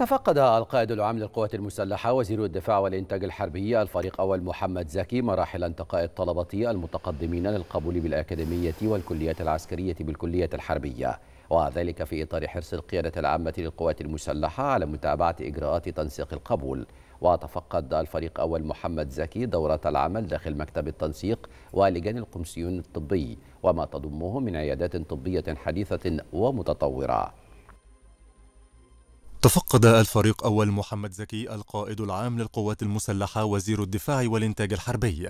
تفقد القائد العام للقوات المسلحة وزير الدفاع والإنتاج الحربي الفريق أول محمد زكي مراحل انتقاء الطلبة المتقدمين للقبول بالأكاديمية والكليات العسكرية بالكلية الحربية وذلك في إطار حرص القيادة العامة للقوات المسلحة على متابعة إجراءات تنسيق القبول وتفقد الفريق أول محمد زكي دورة العمل داخل مكتب التنسيق ولجان القمسيون الطبي وما تضمه من عيادات طبية حديثة ومتطورة تفقد الفريق أول محمد زكي القائد العام للقوات المسلحة وزير الدفاع والإنتاج الحربي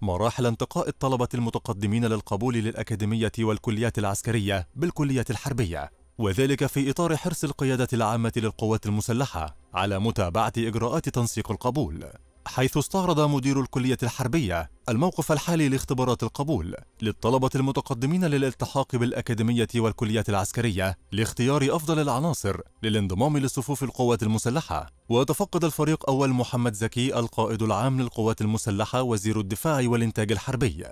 مراحل انتقاء الطلبة المتقدمين للقبول للأكاديمية والكليات العسكرية بالكلية الحربية وذلك في إطار حرص القيادة العامة للقوات المسلحة على متابعة إجراءات تنسيق القبول حيث استعرض مدير الكلية الحربية الموقف الحالي لاختبارات القبول للطلبة المتقدمين للالتحاق بالأكاديمية والكليات العسكرية لاختيار أفضل العناصر للانضمام لصفوف القوات المسلحة وتفقد الفريق أول محمد زكي القائد العام للقوات المسلحة وزير الدفاع والإنتاج الحربي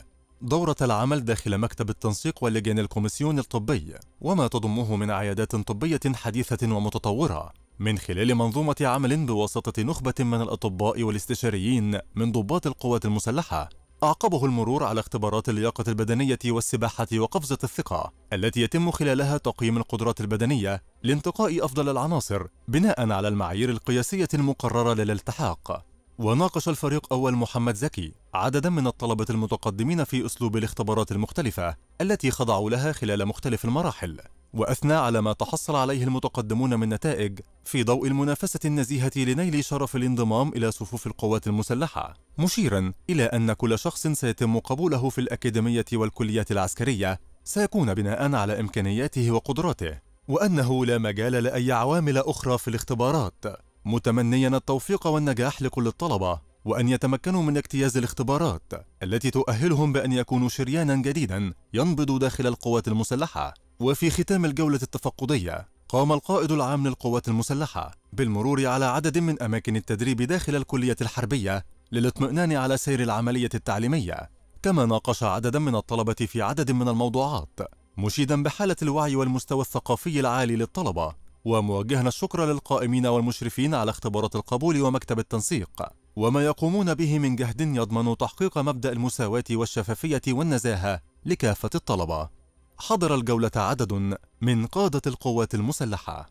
دورة العمل داخل مكتب التنسيق ولجان الكوميسيون الطبي وما تضمه من عيادات طبية حديثة ومتطورة من خلال منظومة عمل بواسطة نخبة من الأطباء والاستشاريين من ضباط القوات المسلحة أعقبه المرور على اختبارات اللياقة البدنية والسباحة وقفزة الثقة التي يتم خلالها تقييم القدرات البدنية لانتقاء أفضل العناصر بناء على المعايير القياسية المقررة للالتحاق وناقش الفريق أول محمد زكي عددا من الطلبة المتقدمين في أسلوب الاختبارات المختلفة التي خضعوا لها خلال مختلف المراحل وأثنى على ما تحصل عليه المتقدمون من نتائج في ضوء المنافسة النزيهة لنيل شرف الانضمام إلى صفوف القوات المسلحة مشيرا إلى أن كل شخص سيتم قبوله في الأكاديمية والكليات العسكرية سيكون بناء على إمكانياته وقدراته وأنه لا مجال لأي عوامل أخرى في الاختبارات متمنيا التوفيق والنجاح لكل الطلبة وأن يتمكنوا من اجتياز الاختبارات التي تؤهلهم بأن يكونوا شريانا جديدا ينبض داخل القوات المسلحة وفي ختام الجولة التفقدية قام القائد العام للقوات المسلحة بالمرور على عدد من أماكن التدريب داخل الكلية الحربية للاطمئنان على سير العملية التعليمية كما ناقش عددا من الطلبة في عدد من الموضوعات مشيدا بحالة الوعي والمستوى الثقافي العالي للطلبة وموجها الشكر للقائمين والمشرفين على اختبارات القبول ومكتب التنسيق وما يقومون به من جهد يضمن تحقيق مبدأ المساواة والشفافية والنزاهة لكافة الطلبة حضر الجولة عدد من قادة القوات المسلحة